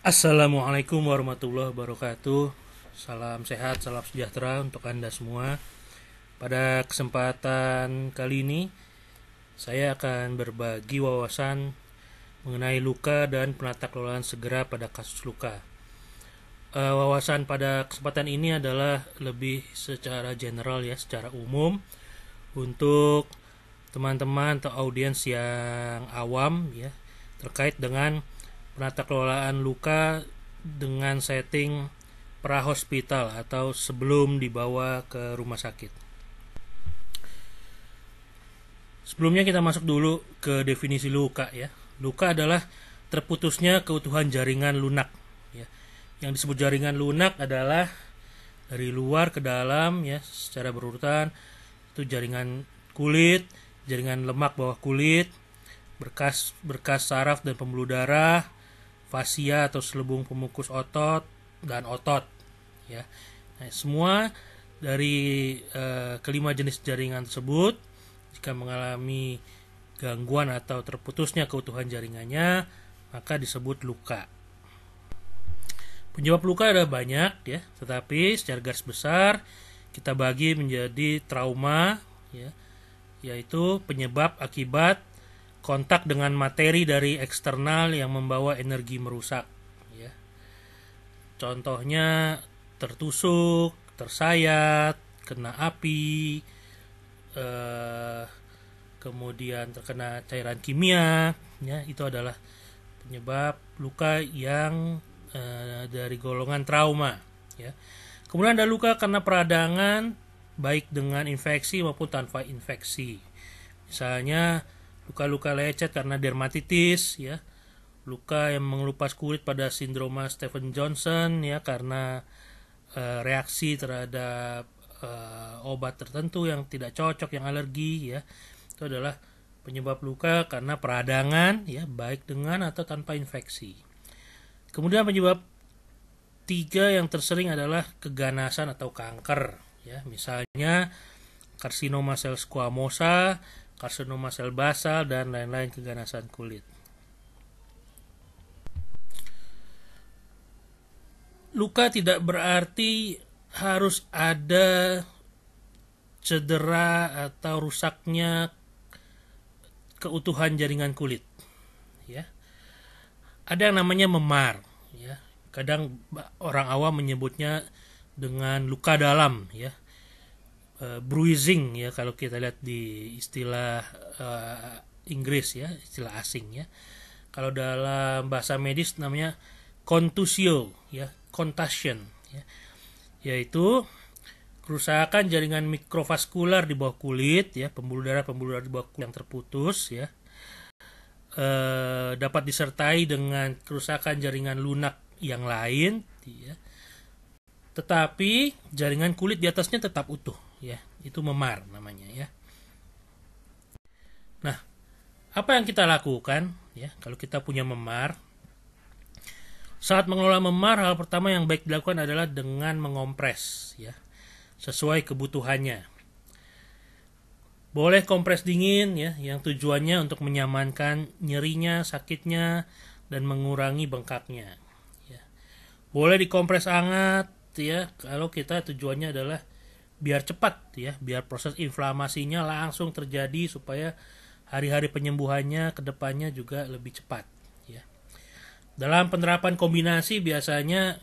Assalamualaikum warahmatullahi wabarakatuh Salam sehat, salam sejahtera untuk Anda semua Pada kesempatan kali ini Saya akan berbagi wawasan mengenai luka dan penata kelolaan segera pada kasus luka eh, Wawasan pada kesempatan ini adalah lebih secara general ya, secara umum Untuk teman-teman atau audiens yang awam ya Terkait dengan penata kelolaan luka dengan setting prahospital atau sebelum dibawa ke rumah sakit. Sebelumnya kita masuk dulu ke definisi luka ya. Luka adalah terputusnya keutuhan jaringan lunak ya. Yang disebut jaringan lunak adalah dari luar ke dalam ya secara berurutan itu jaringan kulit, jaringan lemak bawah kulit, berkas berkas saraf dan pembuluh darah, fasia atau selubung pemukus otot dan otot ya nah, semua dari e, kelima jenis jaringan tersebut jika mengalami gangguan atau terputusnya keutuhan jaringannya maka disebut luka penyebab luka ada banyak ya tetapi secara garis besar kita bagi menjadi trauma ya yaitu penyebab akibat kontak dengan materi dari eksternal yang membawa energi merusak ya. Contohnya tertusuk, tersayat, kena api, eh, kemudian terkena cairan kimia ya itu adalah penyebab luka yang eh, dari golongan trauma ya. Kemudian ada luka karena peradangan baik dengan infeksi maupun tanpa infeksi. Misalnya luka-luka lecet karena dermatitis ya luka yang mengelupas kulit pada sindroma Stephen Johnson ya karena uh, reaksi terhadap uh, obat tertentu yang tidak cocok yang alergi ya itu adalah penyebab luka karena peradangan ya baik dengan atau tanpa infeksi kemudian penyebab tiga yang tersering adalah keganasan atau kanker ya misalnya karsinoma sel squamosa karsinoma sel basal, dan lain-lain keganasan kulit. Luka tidak berarti harus ada cedera atau rusaknya keutuhan jaringan kulit. Ya. Ada yang namanya memar, ya. Kadang orang awam menyebutnya dengan luka dalam, ya Eh, bruising ya kalau kita lihat di istilah uh, Inggris ya istilah asing ya kalau dalam bahasa medis namanya contusio ya contusion ya. yaitu kerusakan jaringan mikrovaskular di bawah kulit ya pembuluh darah pembuluh darah di bawah kulit yang terputus ya e, dapat disertai dengan kerusakan jaringan lunak yang lain ya tetapi jaringan kulit di atasnya tetap utuh ya itu memar namanya ya nah apa yang kita lakukan ya kalau kita punya memar saat mengelola memar hal pertama yang baik dilakukan adalah dengan mengompres ya sesuai kebutuhannya boleh kompres dingin ya yang tujuannya untuk menyamankan nyerinya sakitnya dan mengurangi bengkaknya ya. boleh dikompres hangat ya kalau kita tujuannya adalah biar cepat ya biar proses inflamasinya langsung terjadi supaya hari-hari penyembuhannya kedepannya juga lebih cepat ya dalam penerapan kombinasi biasanya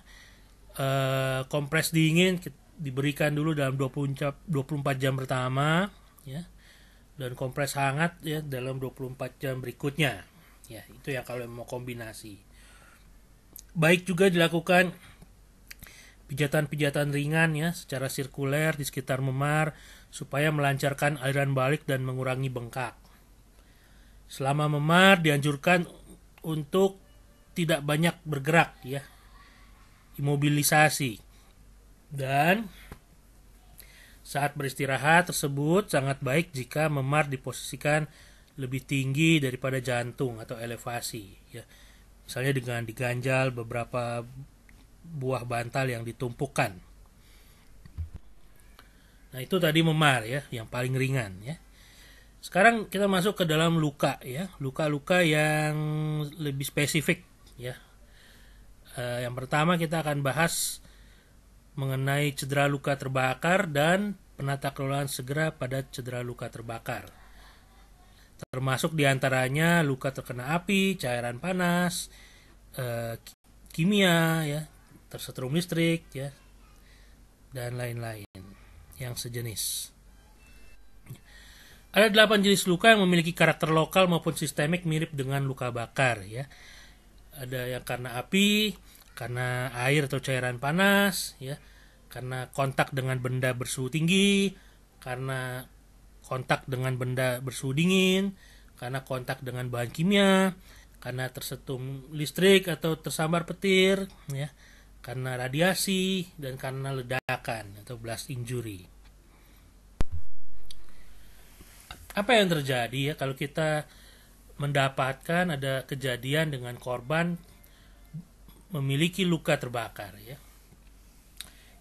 eh, kompres dingin diberikan dulu dalam 20, 24 jam pertama ya dan kompres hangat ya dalam 24 jam berikutnya ya itu ya kalau mau kombinasi baik juga dilakukan pijatan-pijatan ringan ya secara sirkuler di sekitar memar supaya melancarkan aliran balik dan mengurangi bengkak. Selama memar dianjurkan untuk tidak banyak bergerak ya. Imobilisasi. Dan saat beristirahat tersebut sangat baik jika memar diposisikan lebih tinggi daripada jantung atau elevasi ya. Misalnya dengan diganjal beberapa buah bantal yang ditumpukan. Nah, itu tadi memar ya, yang paling ringan ya. Sekarang kita masuk ke dalam luka ya, luka-luka yang lebih spesifik ya. E, yang pertama kita akan bahas mengenai cedera luka terbakar dan penata kelolaan segera pada cedera luka terbakar. Termasuk diantaranya luka terkena api, cairan panas, e, kimia, ya, tersetrum listrik ya dan lain-lain yang sejenis. Ada delapan jenis luka yang memiliki karakter lokal maupun sistemik mirip dengan luka bakar ya. Ada yang karena api, karena air atau cairan panas ya, karena kontak dengan benda bersuhu tinggi, karena kontak dengan benda bersuhu dingin, karena kontak dengan bahan kimia, karena tersetum listrik atau tersambar petir ya karena radiasi dan karena ledakan atau blast injury. Apa yang terjadi ya kalau kita mendapatkan ada kejadian dengan korban memiliki luka terbakar ya.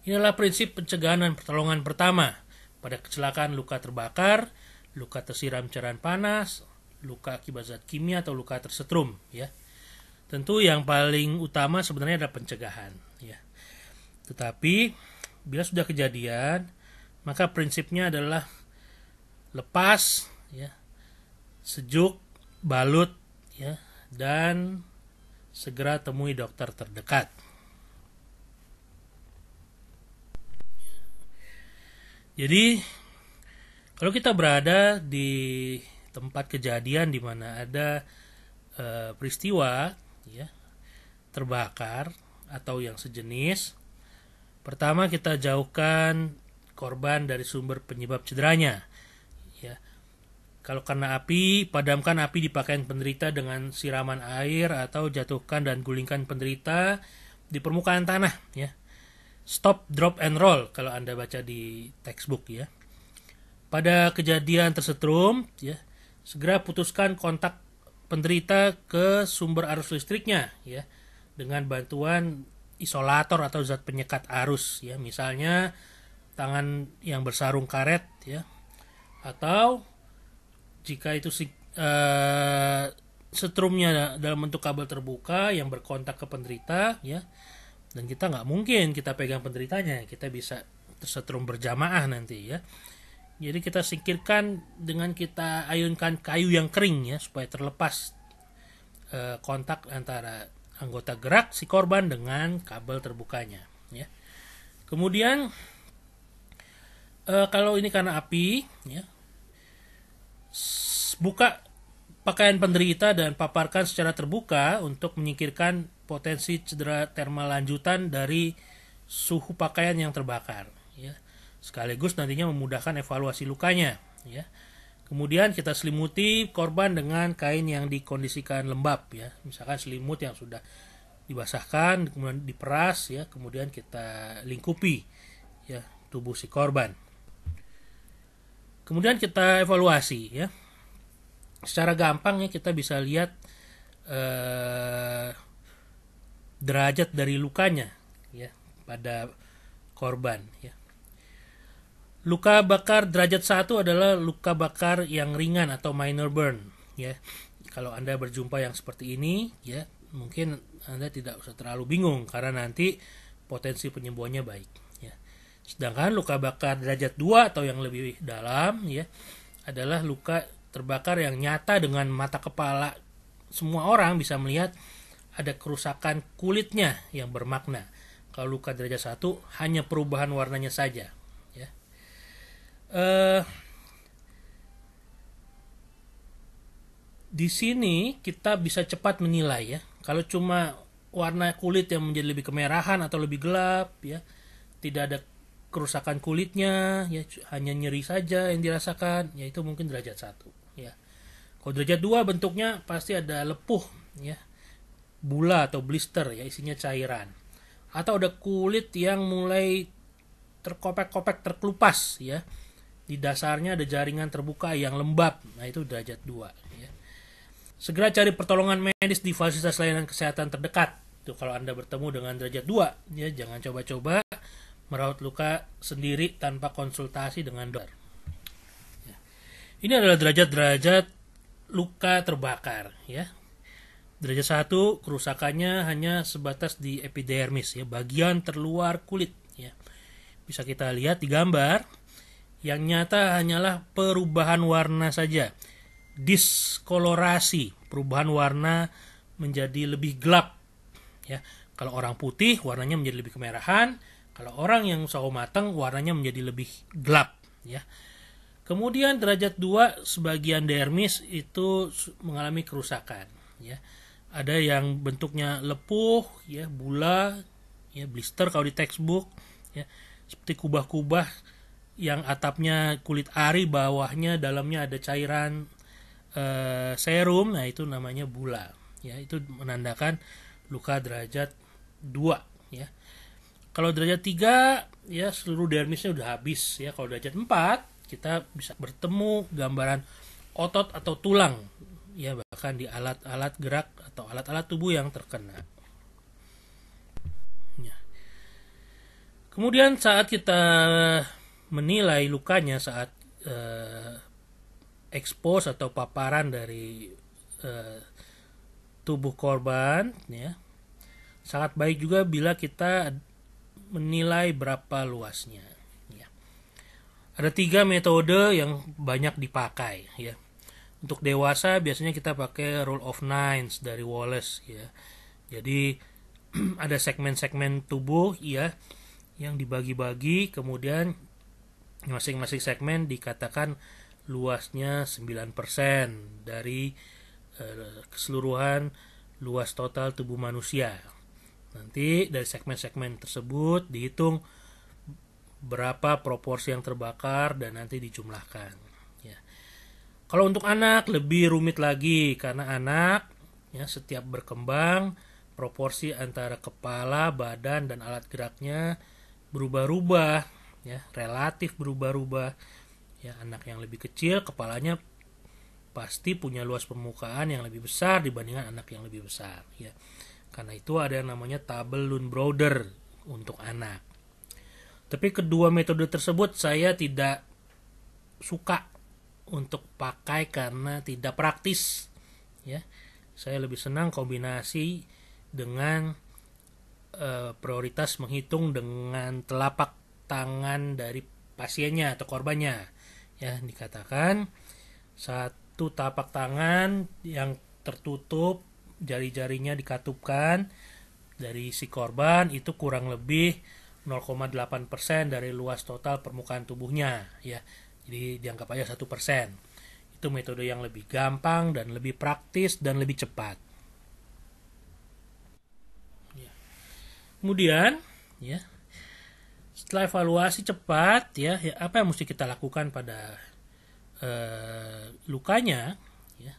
Inilah prinsip pencegahan dan pertolongan pertama pada kecelakaan luka terbakar, luka tersiram cairan panas, luka akibat zat kimia atau luka tersetrum ya. Tentu yang paling utama sebenarnya adalah pencegahan ya. Tetapi bila sudah kejadian maka prinsipnya adalah lepas ya sejuk balut ya dan segera temui dokter terdekat. Jadi kalau kita berada di tempat kejadian di mana ada e, peristiwa ya terbakar atau yang sejenis. Pertama kita jauhkan korban dari sumber penyebab cederanya. Ya. Kalau karena api, padamkan api di pakaian penderita dengan siraman air atau jatuhkan dan gulingkan penderita di permukaan tanah ya. Stop, drop, and roll kalau Anda baca di textbook ya. Pada kejadian tersetrum ya, segera putuskan kontak penderita ke sumber arus listriknya ya dengan bantuan isolator atau zat penyekat arus ya misalnya tangan yang bersarung karet ya atau jika itu uh, setrumnya dalam bentuk kabel terbuka yang berkontak ke penderita ya dan kita nggak mungkin kita pegang penderitanya kita bisa tersetrum berjamaah nanti ya jadi kita singkirkan dengan kita ayunkan kayu yang kering ya supaya terlepas eh, kontak antara anggota gerak si korban dengan kabel terbukanya ya. Kemudian eh, kalau ini karena api ya buka pakaian penderita dan paparkan secara terbuka untuk menyingkirkan potensi cedera termal lanjutan dari suhu pakaian yang terbakar ya sekaligus nantinya memudahkan evaluasi lukanya ya. Kemudian kita selimuti korban dengan kain yang dikondisikan lembab ya. Misalkan selimut yang sudah dibasahkan kemudian diperas ya, kemudian kita lingkupi ya tubuh si korban. Kemudian kita evaluasi ya. Secara gampangnya kita bisa lihat eh, derajat dari lukanya ya pada korban ya. Luka bakar derajat 1 adalah luka bakar yang ringan atau minor burn ya. Kalau Anda berjumpa yang seperti ini ya, mungkin Anda tidak usah terlalu bingung karena nanti potensi penyembuhannya baik ya. Sedangkan luka bakar derajat 2 atau yang lebih dalam ya adalah luka terbakar yang nyata dengan mata kepala semua orang bisa melihat ada kerusakan kulitnya yang bermakna. Kalau luka derajat 1 hanya perubahan warnanya saja uh, di sini kita bisa cepat menilai ya. Kalau cuma warna kulit yang menjadi lebih kemerahan atau lebih gelap ya, tidak ada kerusakan kulitnya ya hanya nyeri saja yang dirasakan yaitu mungkin derajat satu ya kalau derajat dua bentuknya pasti ada lepuh ya bula atau blister ya isinya cairan atau ada kulit yang mulai terkopek-kopek terkelupas ya di dasarnya ada jaringan terbuka yang lembab. Nah, itu derajat 2. Ya. Segera cari pertolongan medis di fasilitas layanan kesehatan terdekat. Itu kalau Anda bertemu dengan derajat 2. Ya, jangan coba-coba merawat luka sendiri tanpa konsultasi dengan dokter. Ya. Ini adalah derajat-derajat luka terbakar. ya Derajat 1 kerusakannya hanya sebatas di epidermis ya, bagian terluar kulit ya. Bisa kita lihat di gambar. Yang nyata hanyalah perubahan warna saja. Diskolorasi, perubahan warna menjadi lebih gelap. Ya, kalau orang putih warnanya menjadi lebih kemerahan, kalau orang yang sawo matang warnanya menjadi lebih gelap, ya. Kemudian derajat 2 sebagian dermis itu mengalami kerusakan, ya. Ada yang bentuknya lepuh, ya, bula, ya, blister kalau di textbook, ya, seperti kubah-kubah yang atapnya kulit ari bawahnya dalamnya ada cairan uh, serum nah itu namanya bula ya itu menandakan luka derajat 2 ya kalau derajat 3 ya seluruh dermisnya udah habis ya kalau derajat 4 kita bisa bertemu gambaran otot atau tulang ya bahkan di alat-alat gerak atau alat-alat tubuh yang terkena ya. kemudian saat kita menilai lukanya saat uh, expose atau paparan dari uh, tubuh korban ya sangat baik juga bila kita menilai berapa luasnya ya. ada tiga metode yang banyak dipakai ya untuk dewasa biasanya kita pakai rule of nines dari Wallace ya jadi ada segmen-segmen tubuh ya yang dibagi-bagi kemudian masing-masing segmen dikatakan luasnya 9% dari eh, keseluruhan luas total tubuh manusia. Nanti dari segmen-segmen tersebut dihitung berapa proporsi yang terbakar dan nanti dijumlahkan. Ya. Kalau untuk anak lebih rumit lagi karena anak ya setiap berkembang proporsi antara kepala, badan dan alat geraknya berubah-ubah ya relatif berubah-ubah ya anak yang lebih kecil kepalanya pasti punya luas permukaan yang lebih besar dibandingkan anak yang lebih besar ya karena itu ada yang namanya tabel Lundbroder untuk anak tapi kedua metode tersebut saya tidak suka untuk pakai karena tidak praktis ya saya lebih senang kombinasi dengan e, prioritas menghitung dengan telapak tangan dari pasiennya atau korbannya ya dikatakan satu tapak tangan yang tertutup jari-jarinya dikatupkan dari si korban itu kurang lebih 0,8% dari luas total permukaan tubuhnya ya jadi dianggap aja satu persen itu metode yang lebih gampang dan lebih praktis dan lebih cepat ya. kemudian ya setelah evaluasi cepat ya, ya apa yang mesti kita lakukan pada uh, lukanya ya.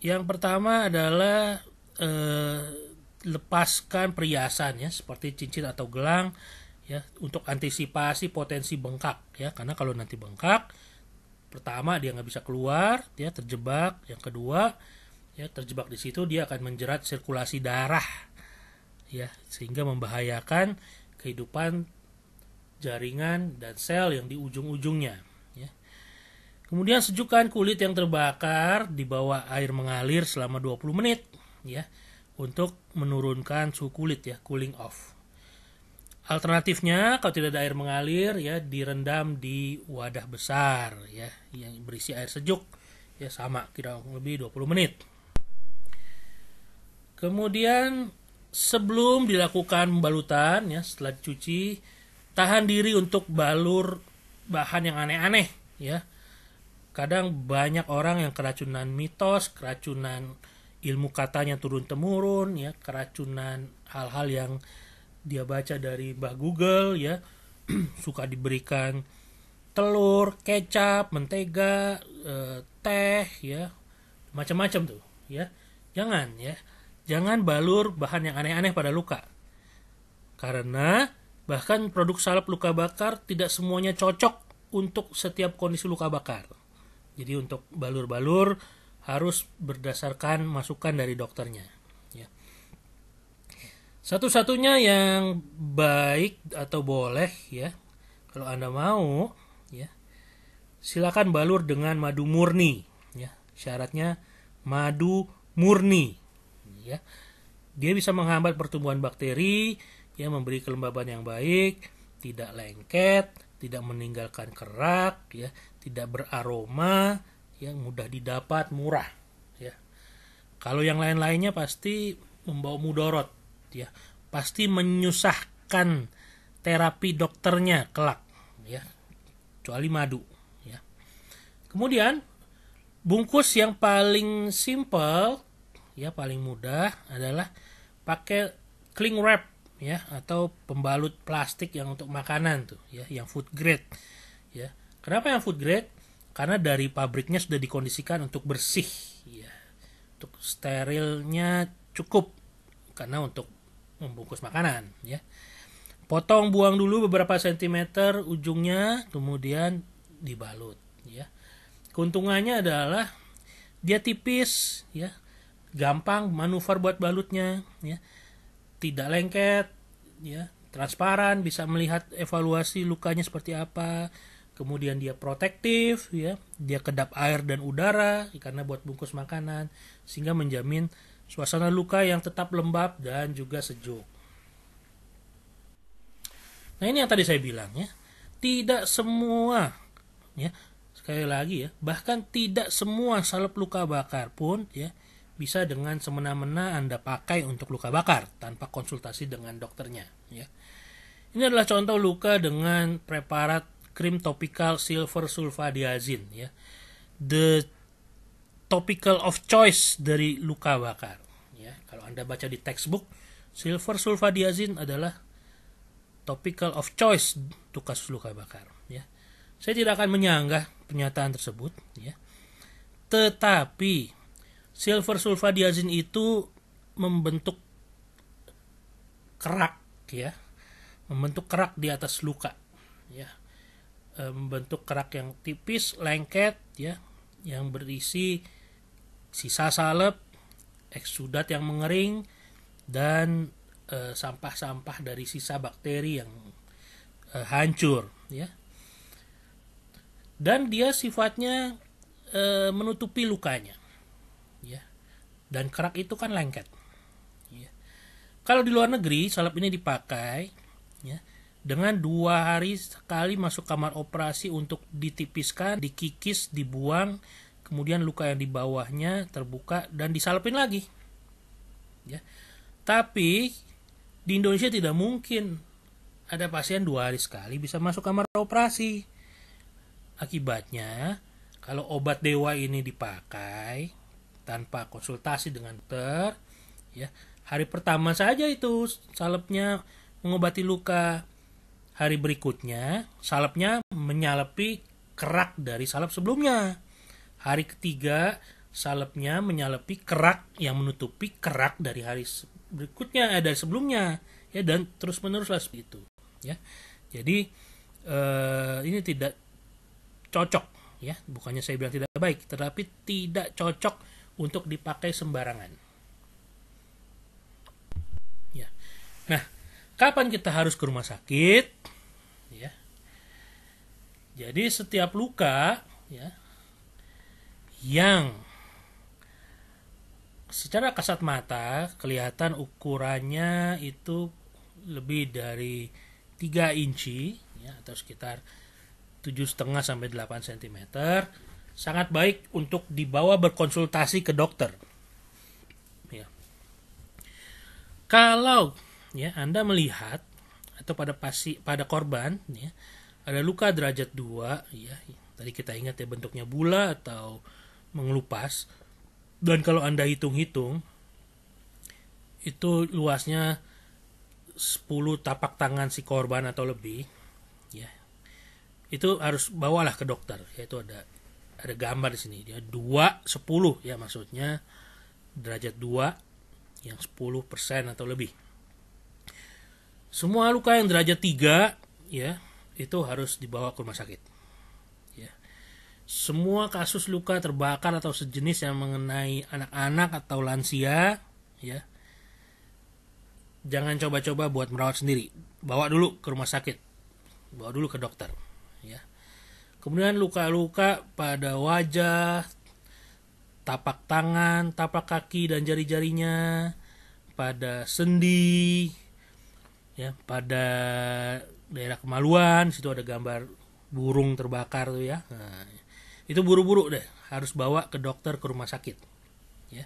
yang pertama adalah uh, lepaskan perhiasan ya seperti cincin atau gelang ya untuk antisipasi potensi bengkak ya karena kalau nanti bengkak pertama dia nggak bisa keluar ya terjebak yang kedua ya terjebak di situ dia akan menjerat sirkulasi darah ya sehingga membahayakan kehidupan jaringan dan sel yang di ujung-ujungnya. Ya. Kemudian sejukkan kulit yang terbakar di bawah air mengalir selama 20 menit ya untuk menurunkan suhu kulit ya cooling off. Alternatifnya kalau tidak ada air mengalir ya direndam di wadah besar ya yang berisi air sejuk ya sama kira lebih 20 menit. Kemudian sebelum dilakukan pembalutan ya setelah dicuci tahan diri untuk balur bahan yang aneh-aneh ya kadang banyak orang yang keracunan mitos keracunan ilmu katanya turun temurun ya keracunan hal-hal yang dia baca dari mbah Google ya suka diberikan telur kecap mentega eh, teh ya macam-macam tuh ya jangan ya Jangan balur bahan yang aneh-aneh pada luka. Karena bahkan produk salep luka bakar tidak semuanya cocok untuk setiap kondisi luka bakar. Jadi untuk balur-balur harus berdasarkan masukan dari dokternya. Ya. Satu-satunya yang baik atau boleh ya, kalau anda mau, ya silakan balur dengan madu murni. Ya, syaratnya madu murni ya dia bisa menghambat pertumbuhan bakteri ya memberi kelembaban yang baik tidak lengket tidak meninggalkan kerak ya tidak beraroma yang mudah didapat murah ya kalau yang lain-lainnya pasti membawa mudorot ya pasti menyusahkan terapi dokternya kelak ya kecuali madu ya kemudian bungkus yang paling simple ya paling mudah adalah pakai cling wrap ya atau pembalut plastik yang untuk makanan tuh ya yang food grade ya kenapa yang food grade karena dari pabriknya sudah dikondisikan untuk bersih ya untuk sterilnya cukup karena untuk membungkus makanan ya potong buang dulu beberapa sentimeter ujungnya kemudian dibalut ya keuntungannya adalah dia tipis ya gampang manuver buat balutnya ya tidak lengket ya transparan bisa melihat evaluasi lukanya seperti apa kemudian dia protektif ya dia kedap air dan udara karena buat bungkus makanan sehingga menjamin suasana luka yang tetap lembab dan juga sejuk nah ini yang tadi saya bilang ya tidak semua ya sekali lagi ya bahkan tidak semua salep luka bakar pun ya bisa dengan semena-mena Anda pakai untuk luka bakar tanpa konsultasi dengan dokternya. Ya. Ini adalah contoh luka dengan preparat krim topical silver sulfadiazin. Ya. The topical of choice dari luka bakar. Ya. Kalau Anda baca di textbook, silver sulfadiazin adalah topical of choice untuk kasus luka bakar. Ya. Saya tidak akan menyanggah pernyataan tersebut. Ya. Tetapi silver sulfadiazin itu membentuk kerak ya membentuk kerak di atas luka ya e, membentuk kerak yang tipis lengket ya yang berisi sisa salep eksudat yang mengering dan sampah e, sampah-sampah dari sisa bakteri yang e, hancur ya dan dia sifatnya e, menutupi lukanya ya dan kerak itu kan lengket ya. kalau di luar negeri salep ini dipakai ya dengan dua hari sekali masuk kamar operasi untuk ditipiskan, dikikis, dibuang, kemudian luka yang di bawahnya terbuka dan disalepin lagi. Ya. Tapi di Indonesia tidak mungkin ada pasien dua hari sekali bisa masuk kamar operasi. Akibatnya, kalau obat dewa ini dipakai, tanpa konsultasi dengan dokter ya hari pertama saja itu salepnya mengobati luka hari berikutnya salepnya menyalepi kerak dari salep sebelumnya hari ketiga salepnya menyalepi kerak yang menutupi kerak dari hari berikutnya eh, dari sebelumnya ya dan terus menerus lah seperti itu ya jadi eh, ini tidak cocok ya bukannya saya bilang tidak baik tetapi tidak cocok untuk dipakai sembarangan. Ya. Nah, kapan kita harus ke rumah sakit? Ya. Jadi setiap luka ya yang secara kasat mata kelihatan ukurannya itu lebih dari 3 inci ya, atau sekitar 7,5 sampai 8 cm sangat baik untuk dibawa berkonsultasi ke dokter. Ya. Kalau ya Anda melihat atau pada pasi, pada korban ya, ada luka derajat 2 ya, tadi kita ingat ya bentuknya bula atau mengelupas. Dan kalau Anda hitung-hitung itu luasnya 10 tapak tangan si korban atau lebih ya. Itu harus bawalah ke dokter, yaitu ada ada gambar di sini dia 2 10 ya maksudnya derajat 2 yang 10% atau lebih. Semua luka yang derajat 3 ya itu harus dibawa ke rumah sakit. Ya. Semua kasus luka terbakar atau sejenis yang mengenai anak-anak atau lansia ya jangan coba-coba buat merawat sendiri. Bawa dulu ke rumah sakit. Bawa dulu ke dokter. Kemudian luka-luka pada wajah, tapak tangan, tapak kaki dan jari-jarinya, pada sendi, ya, pada daerah kemaluan, situ ada gambar burung terbakar tuh ya. Nah, itu buru-buru deh, harus bawa ke dokter ke rumah sakit. Ya.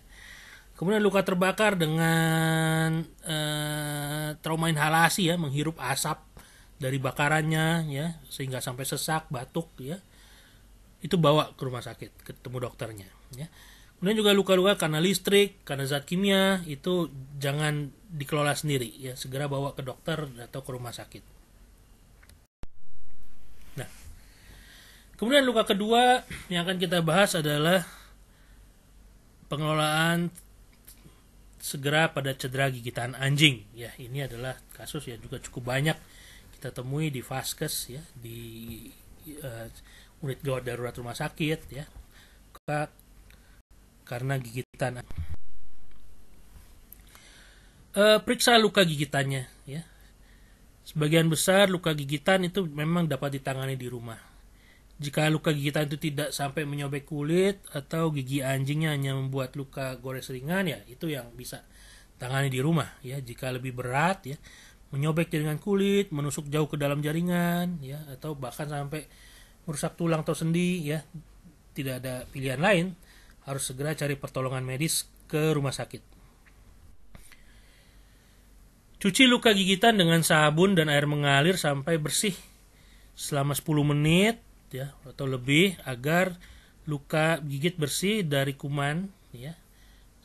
Kemudian luka terbakar dengan eh, trauma inhalasi ya, menghirup asap dari bakarannya ya sehingga sampai sesak batuk ya itu bawa ke rumah sakit ketemu dokternya ya kemudian juga luka-luka karena listrik karena zat kimia itu jangan dikelola sendiri ya segera bawa ke dokter atau ke rumah sakit nah kemudian luka kedua yang akan kita bahas adalah pengelolaan segera pada cedera gigitan anjing ya ini adalah kasus yang juga cukup banyak kita temui di vaskes ya di uh, unit gawat darurat rumah sakit ya karena gigitan uh, periksa luka gigitannya ya sebagian besar luka gigitan itu memang dapat ditangani di rumah jika luka gigitan itu tidak sampai menyobek kulit atau gigi anjingnya hanya membuat luka gores ringan ya itu yang bisa tangani di rumah ya jika lebih berat ya menyobek jaringan kulit, menusuk jauh ke dalam jaringan, ya, atau bahkan sampai merusak tulang atau sendi, ya, tidak ada pilihan lain, harus segera cari pertolongan medis ke rumah sakit. Cuci luka gigitan dengan sabun dan air mengalir sampai bersih selama 10 menit ya atau lebih agar luka gigit bersih dari kuman ya.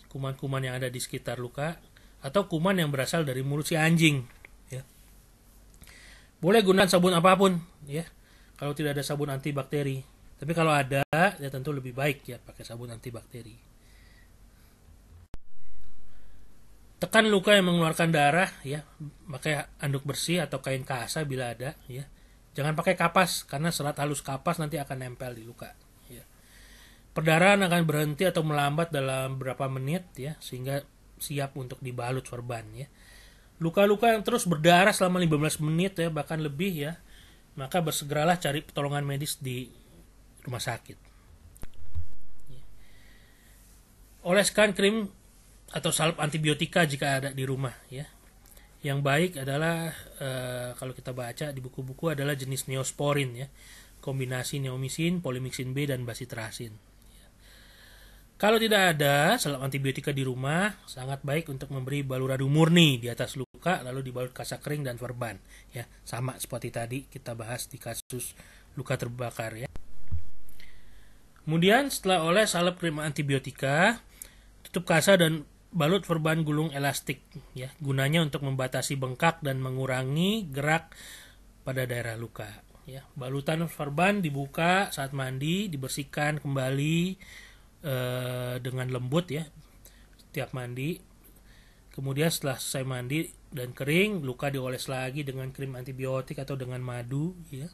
Kuman-kuman yang ada di sekitar luka atau kuman yang berasal dari mulut si anjing. Boleh gunakan sabun apapun ya. Kalau tidak ada sabun antibakteri. Tapi kalau ada ya tentu lebih baik ya pakai sabun antibakteri. Tekan luka yang mengeluarkan darah ya, pakai anduk bersih atau kain kasa bila ada ya. Jangan pakai kapas karena serat halus kapas nanti akan nempel di luka. Ya. Perdarahan akan berhenti atau melambat dalam beberapa menit ya sehingga siap untuk dibalut sorban ya. Luka-luka yang terus berdarah selama 15 menit ya bahkan lebih ya, maka bersegeralah cari pertolongan medis di rumah sakit. Oleskan krim atau salep antibiotika jika ada di rumah ya. Yang baik adalah e, kalau kita baca di buku-buku adalah jenis neosporin ya, kombinasi neomisin polimixin B dan basitrasin. Kalau tidak ada salep antibiotika di rumah, sangat baik untuk memberi baluradu murni di atas luka terbuka lalu dibalut kasa kering dan perban ya sama seperti tadi kita bahas di kasus luka terbakar ya kemudian setelah oleh salep krim antibiotika tutup kasa dan balut perban gulung elastik ya gunanya untuk membatasi bengkak dan mengurangi gerak pada daerah luka ya balutan perban dibuka saat mandi dibersihkan kembali eh, dengan lembut ya setiap mandi Kemudian setelah selesai mandi dan kering, luka dioles lagi dengan krim antibiotik atau dengan madu, ya.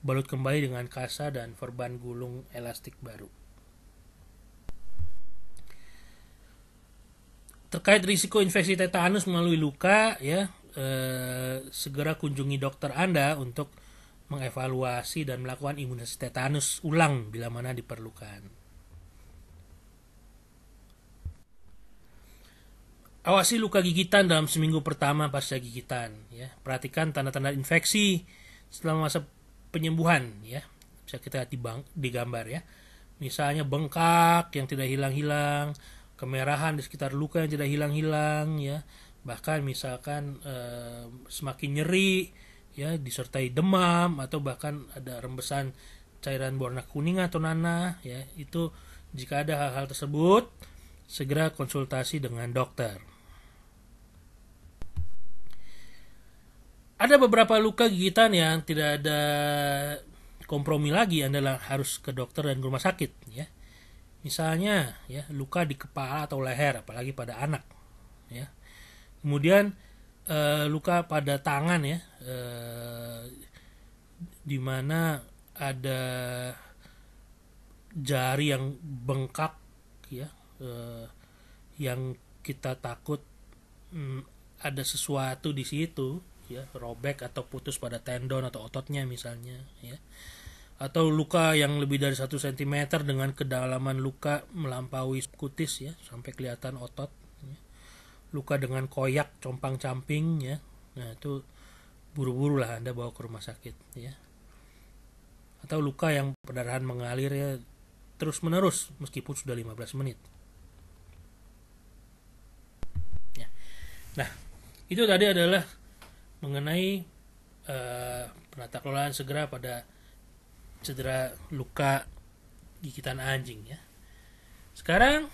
Balut kembali dengan kasa dan perban gulung elastik baru. Terkait risiko infeksi tetanus melalui luka, ya, eh, segera kunjungi dokter Anda untuk mengevaluasi dan melakukan imunisasi tetanus ulang bila mana diperlukan. Awasi luka gigitan dalam seminggu pertama pasca gigitan. Ya. Perhatikan tanda-tanda infeksi selama masa penyembuhan. Ya. Bisa kita lihat di, bank, di gambar ya. Misalnya bengkak yang tidak hilang-hilang, kemerahan di sekitar luka yang tidak hilang-hilang, ya. Bahkan misalkan e, semakin nyeri, ya disertai demam atau bahkan ada rembesan cairan berwarna kuning atau nanah ya itu jika ada hal-hal tersebut segera konsultasi dengan dokter ada beberapa luka gigitan yang tidak ada kompromi lagi adalah harus ke dokter dan ke rumah sakit ya. Misalnya ya luka di kepala atau leher apalagi pada anak ya. Kemudian e, luka pada tangan ya e, di mana ada jari yang bengkak ya e, yang kita takut hmm, ada sesuatu di situ ya robek atau putus pada tendon atau ototnya misalnya ya atau luka yang lebih dari 1 cm dengan kedalaman luka melampaui kutis ya sampai kelihatan otot ya. luka dengan koyak compang-camping ya nah itu buru-buru lah anda bawa ke rumah sakit ya atau luka yang perdarahan mengalir ya terus menerus meskipun sudah 15 menit ya. nah itu tadi adalah mengenai uh, penata kelolaan segera pada cedera luka gigitan anjing ya. Sekarang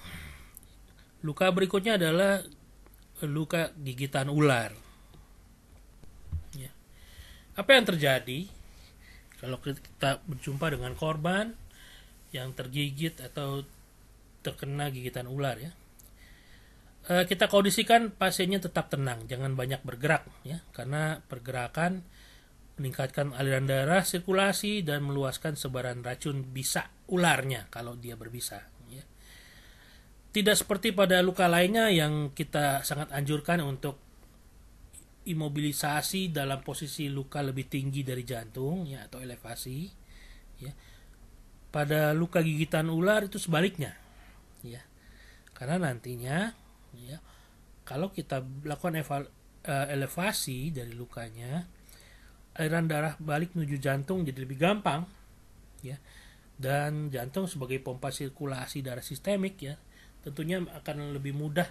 luka berikutnya adalah luka gigitan ular. Ya. Apa yang terjadi kalau kita berjumpa dengan korban yang tergigit atau terkena gigitan ular ya? Eh, kita kondisikan pasiennya tetap tenang, jangan banyak bergerak ya, karena pergerakan meningkatkan aliran darah sirkulasi dan meluaskan sebaran racun bisa ularnya kalau dia berbisa. Ya. Tidak seperti pada luka lainnya yang kita sangat anjurkan untuk imobilisasi dalam posisi luka lebih tinggi dari jantung ya atau elevasi. Ya. Pada luka gigitan ular itu sebaliknya, ya, karena nantinya ya kalau kita lakukan eh, elevasi dari lukanya aliran darah balik menuju jantung jadi lebih gampang ya dan jantung sebagai pompa sirkulasi darah sistemik ya tentunya akan lebih mudah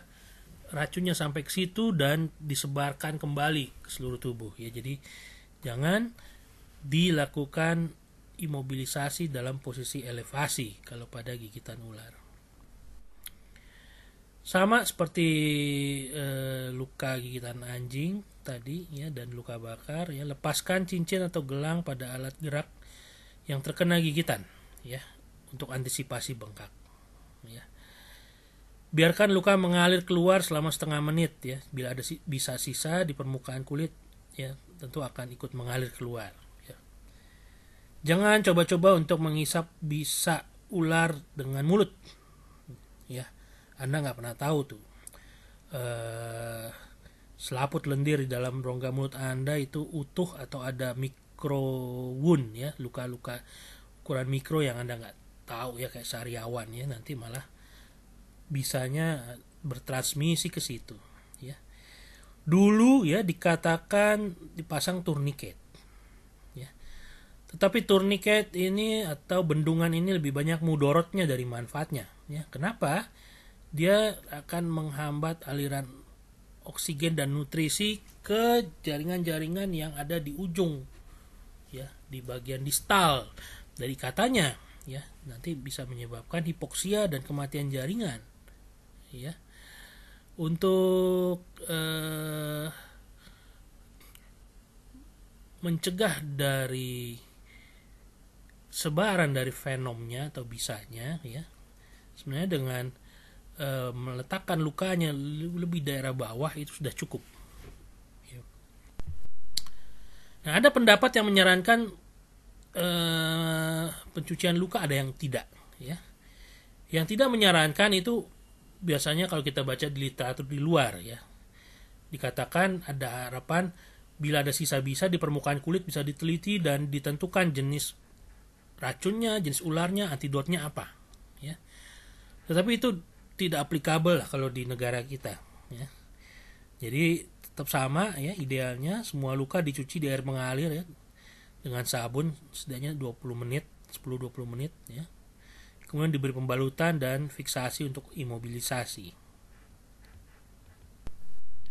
racunnya sampai ke situ dan disebarkan kembali ke seluruh tubuh ya jadi jangan dilakukan imobilisasi dalam posisi elevasi kalau pada gigitan ular sama seperti e, luka gigitan anjing tadi ya dan luka bakar ya lepaskan cincin atau gelang pada alat gerak yang terkena gigitan ya untuk antisipasi bengkak ya biarkan luka mengalir keluar selama setengah menit ya bila ada bisa sisa di permukaan kulit ya tentu akan ikut mengalir keluar ya. jangan coba-coba untuk mengisap bisa ular dengan mulut ya anda nggak pernah tahu tuh. Uh, selaput lendir di dalam rongga mulut Anda itu utuh atau ada mikro wound ya, luka-luka ukuran mikro yang Anda nggak tahu ya kayak sariawan ya nanti malah bisanya bertransmisi ke situ ya. Dulu ya dikatakan dipasang tourniquet ya. Tetapi tourniquet ini atau bendungan ini lebih banyak mudorotnya dari manfaatnya ya. Kenapa? dia akan menghambat aliran oksigen dan nutrisi ke jaringan-jaringan yang ada di ujung ya di bagian distal dari katanya ya nanti bisa menyebabkan hipoksia dan kematian jaringan ya untuk eh, mencegah dari sebaran dari fenomnya atau bisanya ya sebenarnya dengan e, meletakkan lukanya lebih daerah bawah itu sudah cukup. Ya. Nah, ada pendapat yang menyarankan e, pencucian luka ada yang tidak, ya. Yang tidak menyarankan itu biasanya kalau kita baca di literatur di luar, ya. Dikatakan ada harapan bila ada sisa bisa di permukaan kulit bisa diteliti dan ditentukan jenis racunnya, jenis ularnya, antidotnya apa, ya. Tetapi itu tidak applicable lah kalau di negara kita ya. Jadi tetap sama ya idealnya semua luka dicuci di air mengalir ya dengan sabun setidaknya 20 menit 10-20 menit ya kemudian diberi pembalutan dan fiksasi untuk imobilisasi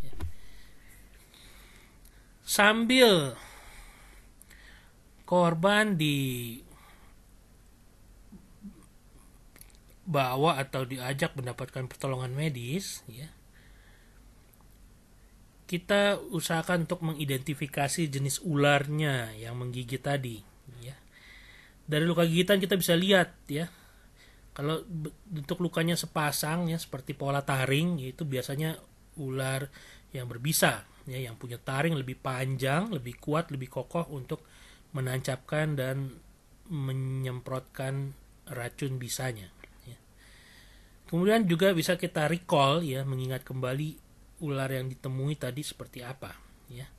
ya. sambil korban di dibawa atau diajak mendapatkan pertolongan medis ya kita usahakan untuk mengidentifikasi jenis ularnya yang menggigit tadi ya dari luka gigitan kita bisa lihat ya kalau untuk lukanya sepasang ya seperti pola taring itu biasanya ular yang berbisa ya yang punya taring lebih panjang lebih kuat lebih kokoh untuk menancapkan dan menyemprotkan racun bisanya Kemudian juga bisa kita recall ya, mengingat kembali ular yang ditemui tadi seperti apa ya.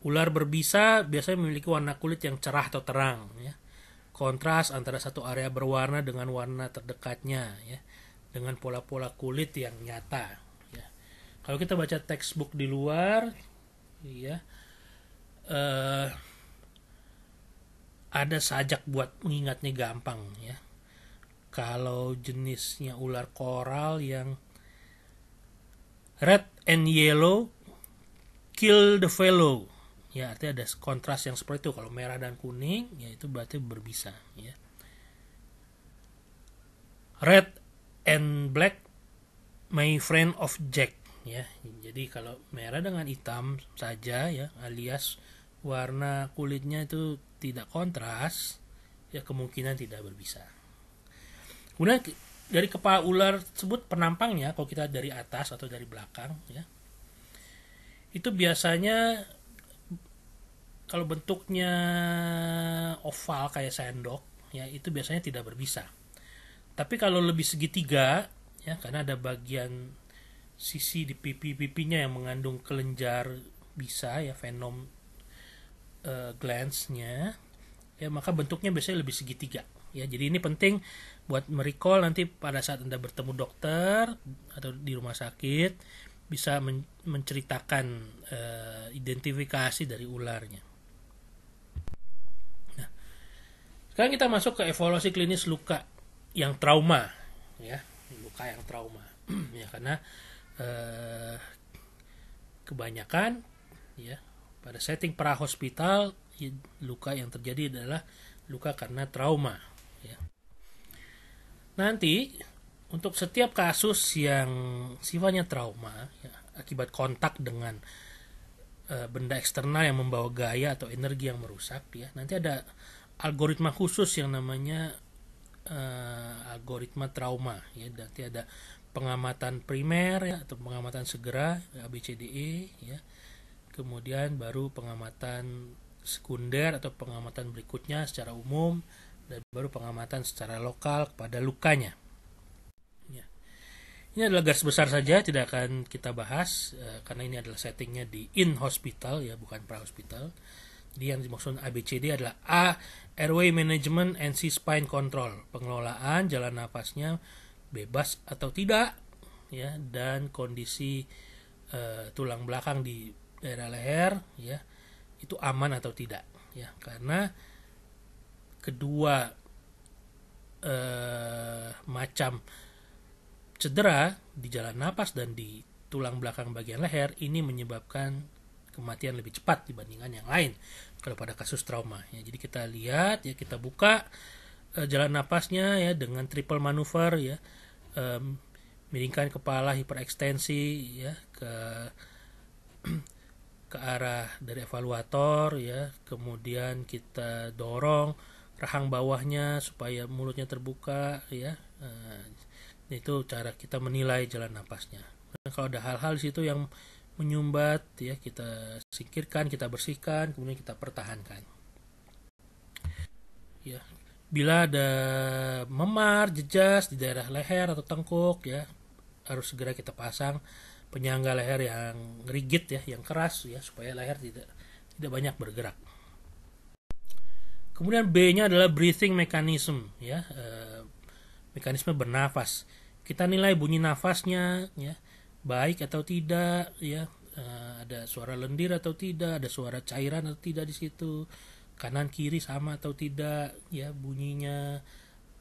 Ular berbisa biasanya memiliki warna kulit yang cerah atau terang ya. Kontras antara satu area berwarna dengan warna terdekatnya ya. Dengan pola-pola kulit yang nyata ya. Kalau kita baca textbook di luar ya eh ada sajak buat mengingatnya gampang ya kalau jenisnya ular koral yang red and yellow kill the fellow ya artinya ada kontras yang seperti itu kalau merah dan kuning ya itu berarti berbisa ya red and black my friend of jack ya jadi kalau merah dengan hitam saja ya alias warna kulitnya itu tidak kontras ya kemungkinan tidak berbisa kemudian dari kepala ular tersebut penampangnya kalau kita dari atas atau dari belakang ya itu biasanya kalau bentuknya oval kayak sendok ya itu biasanya tidak berbisa tapi kalau lebih segitiga ya karena ada bagian sisi di pipi pipinya yang mengandung kelenjar bisa ya venom uh, glandsnya ya maka bentuknya biasanya lebih segitiga ya jadi ini penting buat merecall nanti pada saat anda bertemu dokter atau di rumah sakit bisa men menceritakan e, identifikasi dari ularnya. Nah, sekarang kita masuk ke evaluasi klinis luka yang trauma, ya luka yang trauma, ya karena e, kebanyakan ya pada setting hospital luka yang terjadi adalah luka karena trauma Nanti untuk setiap kasus yang sifatnya trauma ya, akibat kontak dengan e, benda eksternal yang membawa gaya atau energi yang merusak ya nanti ada algoritma khusus yang namanya e, algoritma trauma ya nanti ada pengamatan primer ya atau pengamatan segera ABCDE ya kemudian baru pengamatan sekunder atau pengamatan berikutnya secara umum dan baru pengamatan secara lokal kepada lukanya. Ya. Ini adalah garis besar saja, tidak akan kita bahas eh, karena ini adalah settingnya di in hospital ya, bukan pra hospital. Jadi yang dimaksud ABCD adalah A airway management and C spine control, pengelolaan jalan nafasnya bebas atau tidak ya dan kondisi uh, tulang belakang di daerah leher ya itu aman atau tidak ya karena kedua eh, macam cedera di jalan nafas dan di tulang belakang bagian leher ini menyebabkan kematian lebih cepat dibandingkan yang lain kalau pada kasus trauma ya jadi kita lihat ya kita buka eh, jalan nafasnya ya dengan triple manuver ya eh, miringkan kepala hiperekstensi ya ke ke arah dari evaluator ya kemudian kita dorong rahang bawahnya supaya mulutnya terbuka ya nah, itu cara kita menilai jalan nafasnya nah, kalau ada hal-hal di situ yang menyumbat ya kita singkirkan kita bersihkan kemudian kita pertahankan ya bila ada memar jejas di daerah leher atau tengkuk ya harus segera kita pasang penyangga leher yang rigid ya yang keras ya supaya leher tidak tidak banyak bergerak Kemudian B-nya adalah breathing mechanism, ya, e, mekanisme bernafas. Kita nilai bunyi nafasnya, ya, baik atau tidak, ya, e, ada suara lendir atau tidak, ada suara cairan atau tidak di situ, kanan kiri sama atau tidak, ya, bunyinya,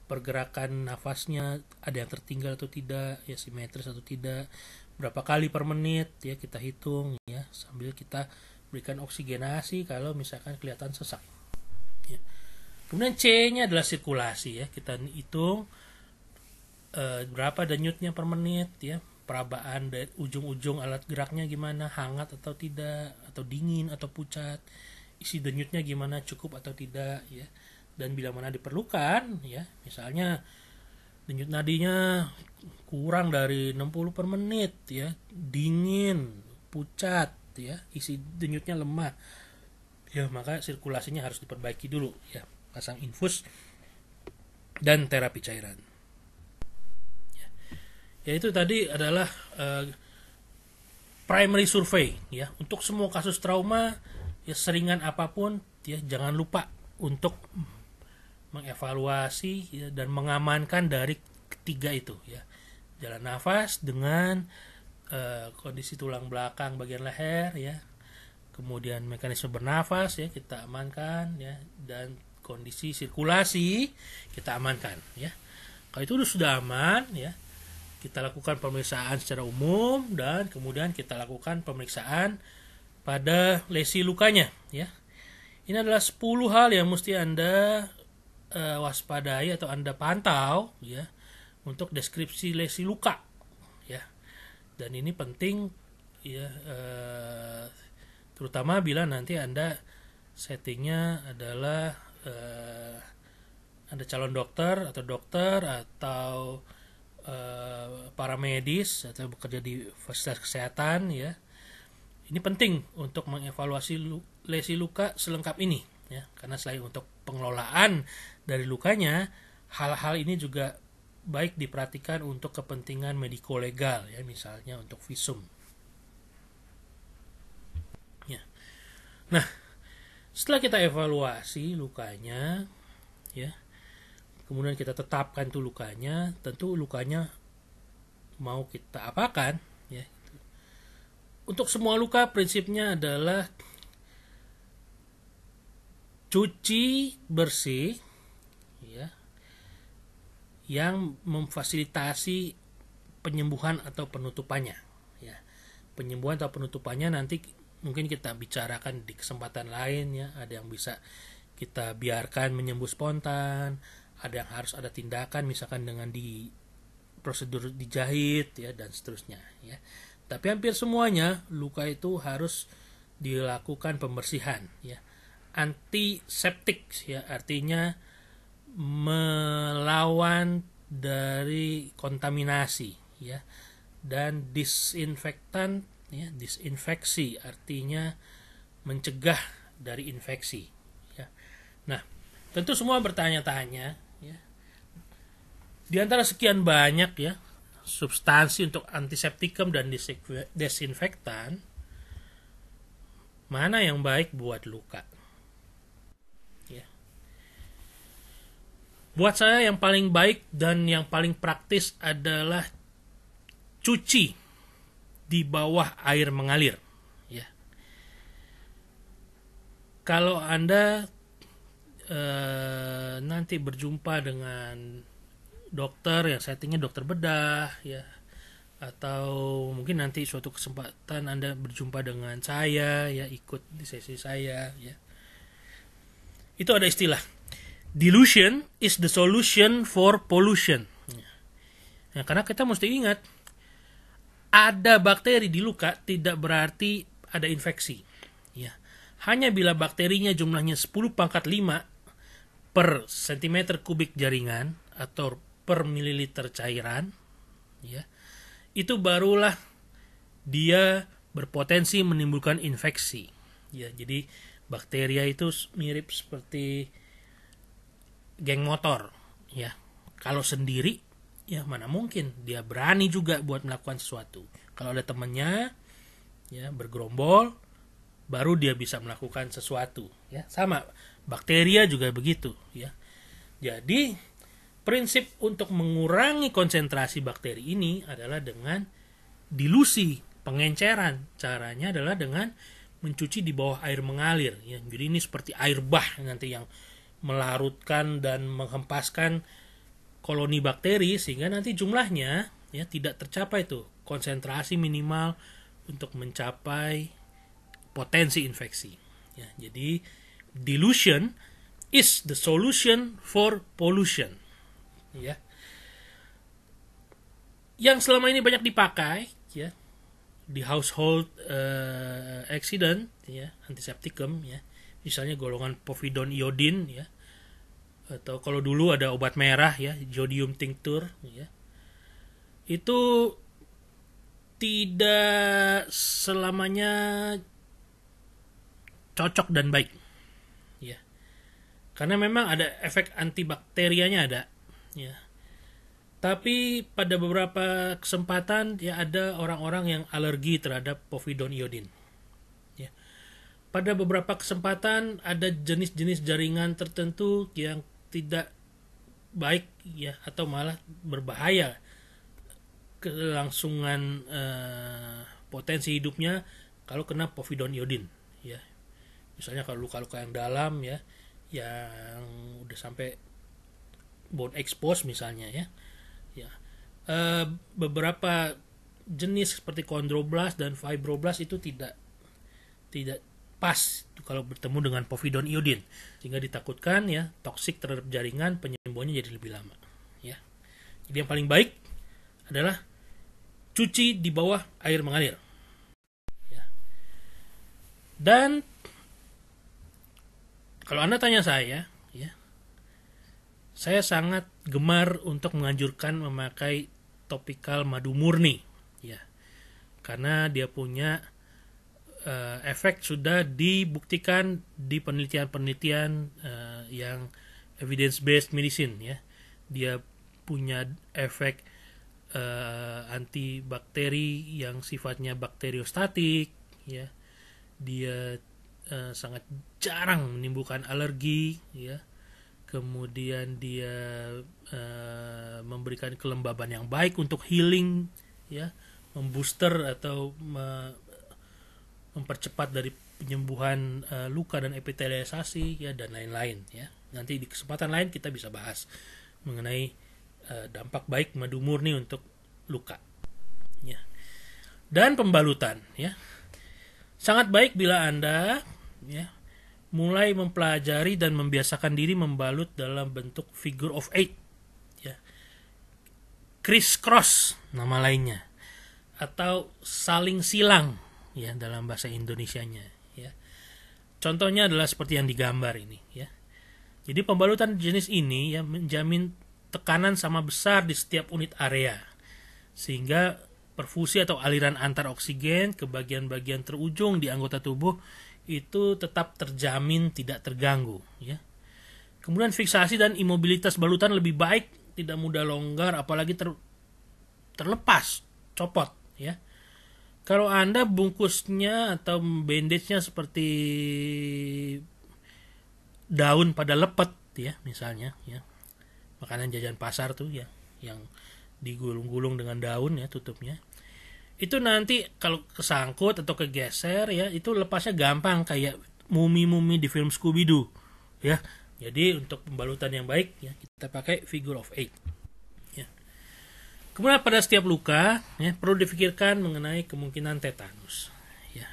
pergerakan nafasnya, ada yang tertinggal atau tidak, ya, simetris atau tidak, berapa kali per menit, ya, kita hitung, ya, sambil kita berikan oksigenasi kalau misalkan kelihatan sesak. Kemudian C-nya adalah sirkulasi ya. Kita hitung e, berapa denyutnya per menit ya. Perabaan dari ujung-ujung alat geraknya gimana, hangat atau tidak, atau dingin atau pucat. Isi denyutnya gimana, cukup atau tidak ya. Dan bila mana diperlukan ya, misalnya denyut nadinya kurang dari 60 per menit ya, dingin, pucat ya, isi denyutnya lemah. Ya, maka sirkulasinya harus diperbaiki dulu ya pasang infus dan terapi cairan. Ya, ya itu tadi adalah uh, primary survey ya untuk semua kasus trauma ya seringan apapun ya jangan lupa untuk mengevaluasi ya, dan mengamankan dari ketiga itu ya jalan nafas dengan uh, kondisi tulang belakang bagian leher ya kemudian mekanisme bernafas ya kita amankan ya dan kondisi sirkulasi kita amankan ya kalau itu sudah aman ya kita lakukan pemeriksaan secara umum dan kemudian kita lakukan pemeriksaan pada lesi lukanya ya ini adalah 10 hal yang mesti anda uh, waspadai atau anda pantau ya untuk deskripsi lesi luka ya dan ini penting ya uh, terutama bila nanti anda settingnya adalah uh, eh, anda calon dokter atau dokter atau uh, para medis atau bekerja di fasilitas kesehatan ya ini penting untuk mengevaluasi lesi luka selengkap ini ya karena selain untuk pengelolaan dari lukanya hal-hal ini juga baik diperhatikan untuk kepentingan mediko legal ya misalnya untuk visum ya nah setelah kita evaluasi lukanya, ya, kemudian kita tetapkan tuh lukanya, tentu lukanya mau kita apakan, ya. Untuk semua luka prinsipnya adalah cuci bersih, ya, yang memfasilitasi penyembuhan atau penutupannya, ya. Penyembuhan atau penutupannya nanti mungkin kita bicarakan di kesempatan lain ya ada yang bisa kita biarkan menyembuh spontan ada yang harus ada tindakan misalkan dengan di prosedur dijahit ya dan seterusnya ya tapi hampir semuanya luka itu harus dilakukan pembersihan ya antiseptik ya artinya melawan dari kontaminasi ya dan disinfektan ya disinfeksi artinya mencegah dari infeksi ya nah tentu semua bertanya-tanya ya di antara sekian banyak ya substansi untuk antiseptikum dan desinfektan mana yang baik buat luka ya buat saya yang paling baik dan yang paling praktis adalah cuci di bawah air mengalir. Ya. Kalau Anda e, nanti berjumpa dengan dokter yang settingnya dokter bedah, ya, atau mungkin nanti suatu kesempatan Anda berjumpa dengan saya, ya, ikut di sesi saya, ya. Itu ada istilah Dilution is the solution for pollution. Ya. Nah, karena kita mesti ingat ada bakteri di luka tidak berarti ada infeksi. Ya. Hanya bila bakterinya jumlahnya 10 pangkat 5 per cm kubik jaringan atau per mililiter cairan, ya, itu barulah dia berpotensi menimbulkan infeksi. Ya, jadi bakteria itu mirip seperti geng motor, ya. Kalau sendiri ya mana mungkin dia berani juga buat melakukan sesuatu kalau ada temennya ya bergerombol baru dia bisa melakukan sesuatu ya sama bakteria juga begitu ya jadi prinsip untuk mengurangi konsentrasi bakteri ini adalah dengan dilusi, pengenceran. Caranya adalah dengan mencuci di bawah air mengalir. Ya, jadi ini seperti air bah nanti yang melarutkan dan menghempaskan koloni bakteri sehingga nanti jumlahnya ya tidak tercapai tuh konsentrasi minimal untuk mencapai potensi infeksi. Ya, jadi dilution is the solution for pollution. Ya. Yang selama ini banyak dipakai ya di household uh, accident ya antiseptikum ya misalnya golongan povidon iodin ya atau kalau dulu ada obat merah ya jodium tinctur ya itu tidak selamanya cocok dan baik ya karena memang ada efek antibakterianya ada ya tapi pada beberapa kesempatan ya ada orang-orang yang alergi terhadap povidon iodin ya. pada beberapa kesempatan ada jenis-jenis jaringan tertentu yang tidak baik ya atau malah berbahaya kelangsungan eh, potensi hidupnya kalau kena povidon iodin ya misalnya kalau luka-luka yang dalam ya yang udah sampai bone expose misalnya ya ya e, beberapa jenis seperti kondroblast dan fibroblast itu tidak tidak pas kalau bertemu dengan povidon iodin sehingga ditakutkan ya toksik terhadap jaringan penyembuhannya jadi lebih lama ya jadi yang paling baik adalah cuci di bawah air mengalir ya. dan kalau anda tanya saya ya saya sangat gemar untuk menganjurkan memakai topikal madu murni ya karena dia punya uh, efek sudah dibuktikan di penelitian-penelitian uh, yang evidence based medicine ya dia punya efek uh, antibakteri yang sifatnya bakteriostatik ya dia uh, sangat jarang menimbulkan alergi ya kemudian dia uh, memberikan kelembaban yang baik untuk healing ya membooster atau mempercepat dari penyembuhan uh, luka dan epitelialisasi ya dan lain-lain ya. Nanti di kesempatan lain kita bisa bahas mengenai uh, dampak baik madu murni untuk luka. Ya. Dan pembalutan ya. Sangat baik bila Anda ya mulai mempelajari dan membiasakan diri membalut dalam bentuk figure of eight ya. Criss cross nama lainnya atau saling silang ya dalam bahasa Indonesianya ya. Contohnya adalah seperti yang digambar ini ya. Jadi pembalutan jenis ini ya menjamin tekanan sama besar di setiap unit area sehingga perfusi atau aliran antar oksigen ke bagian-bagian terujung di anggota tubuh itu tetap terjamin tidak terganggu ya. Kemudian fiksasi dan imobilitas balutan lebih baik, tidak mudah longgar apalagi ter, terlepas, copot ya. Kalau Anda bungkusnya atau bandage-nya seperti daun pada lepet ya misalnya ya. Makanan jajan pasar tuh ya yang digulung-gulung dengan daun ya tutupnya. Itu nanti kalau kesangkut atau kegeser ya itu lepasnya gampang kayak mumi-mumi di film Scooby-Doo ya. Jadi untuk pembalutan yang baik ya kita pakai figure of eight. Kemudian pada setiap luka ya, perlu difikirkan mengenai kemungkinan tetanus. Ya.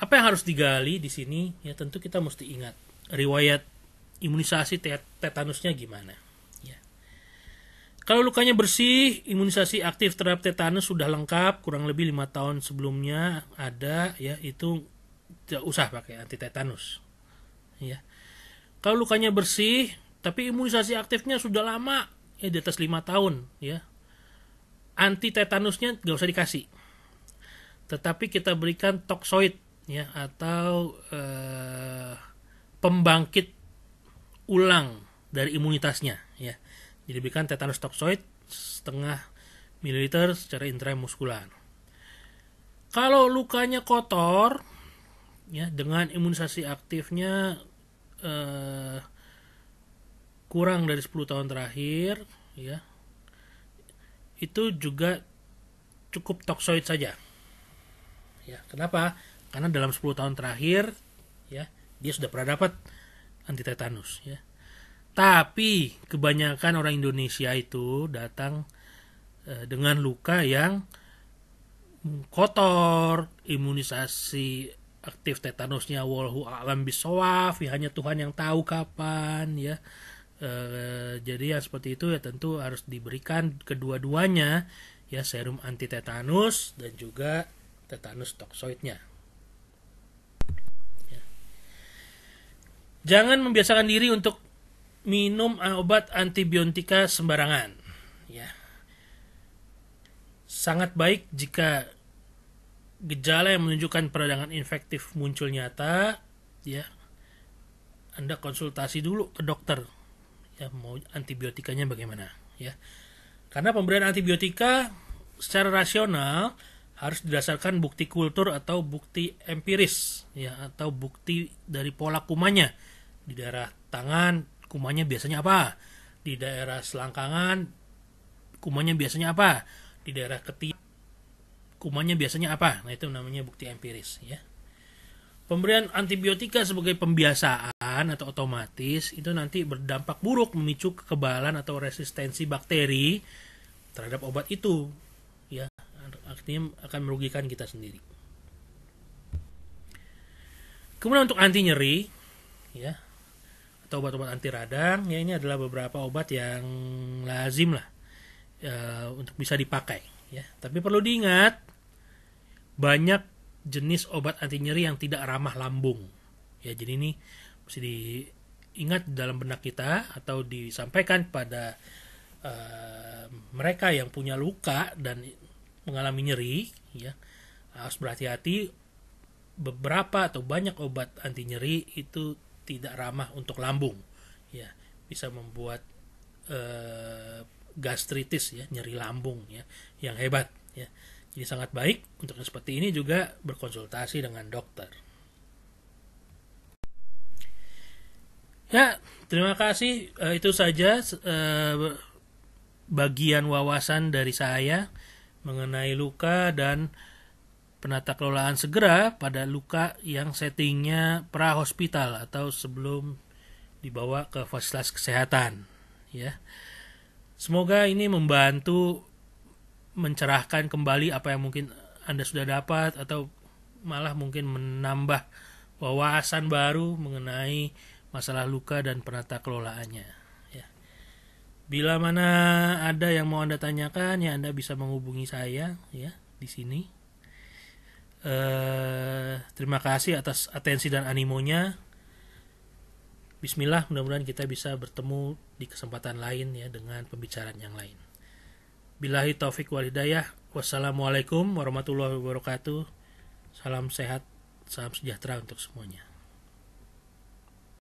Apa yang harus digali di sini? Ya tentu kita mesti ingat riwayat imunisasi tet tetanusnya gimana. Ya. Kalau lukanya bersih, imunisasi aktif terhadap tetanus sudah lengkap, kurang lebih lima tahun sebelumnya ada, ya itu tidak usah pakai anti tetanus. Ya. Kalau lukanya bersih, tapi imunisasi aktifnya sudah lama, ya di atas lima tahun, ya anti tetanusnya nggak usah dikasih tetapi kita berikan toksoid ya atau eh, pembangkit ulang dari imunitasnya ya jadi berikan tetanus toksoid setengah mililiter secara intramuskular kalau lukanya kotor ya dengan imunisasi aktifnya eh, kurang dari 10 tahun terakhir ya itu juga cukup toksoid saja. Ya, kenapa? Karena dalam 10 tahun terakhir ya, dia sudah pernah dapat tetanus ya. Tapi kebanyakan orang Indonesia itu datang eh, dengan luka yang kotor, imunisasi aktif tetanusnya walhu alam bisawaf, ya hanya Tuhan yang tahu kapan ya. Eh, jadi yang seperti itu ya tentu harus diberikan kedua-duanya ya serum anti tetanus dan juga tetanus toxoidnya. Ya. Jangan membiasakan diri untuk minum obat antibiotika sembarangan. Ya. Sangat baik jika gejala yang menunjukkan peradangan infektif muncul nyata, ya. Anda konsultasi dulu ke dokter ya mau antibiotikanya bagaimana ya karena pemberian antibiotika secara rasional harus didasarkan bukti kultur atau bukti empiris ya atau bukti dari pola kumannya di daerah tangan kumannya biasanya apa di daerah selangkangan kumannya biasanya apa di daerah ketiak kumannya biasanya apa nah itu namanya bukti empiris ya Pemberian antibiotika sebagai pembiasaan atau otomatis itu nanti berdampak buruk memicu kekebalan atau resistensi bakteri terhadap obat itu. Ya, artinya akan merugikan kita sendiri. Kemudian untuk anti nyeri, ya, atau obat-obat anti radang, ya ini adalah beberapa obat yang lazim lah e, untuk bisa dipakai. Ya, tapi perlu diingat banyak jenis obat anti nyeri yang tidak ramah lambung. Ya, jadi ini mesti diingat dalam benak kita atau disampaikan pada uh, mereka yang punya luka dan mengalami nyeri, ya harus berhati-hati beberapa atau banyak obat anti nyeri itu tidak ramah untuk lambung ya bisa membuat uh, gastritis ya nyeri lambung ya yang hebat ya jadi sangat baik untuk yang seperti ini juga berkonsultasi dengan dokter. Ya, terima kasih. Uh, itu saja uh, bagian wawasan dari saya mengenai luka dan penata kelolaan segera pada luka yang settingnya prahospital atau sebelum dibawa ke fasilitas kesehatan ya. Semoga ini membantu mencerahkan kembali apa yang mungkin Anda sudah dapat atau malah mungkin menambah wawasan baru mengenai masalah luka dan penata kelolaannya. Ya. Bila mana ada yang mau Anda tanyakan, ya Anda bisa menghubungi saya ya di sini. Eh, terima kasih atas atensi dan animonya. Bismillah, mudah-mudahan kita bisa bertemu di kesempatan lain ya dengan pembicaraan yang lain. Bilahi taufik wal Wassalamualaikum warahmatullahi wabarakatuh. Salam sehat, salam sejahtera untuk semuanya.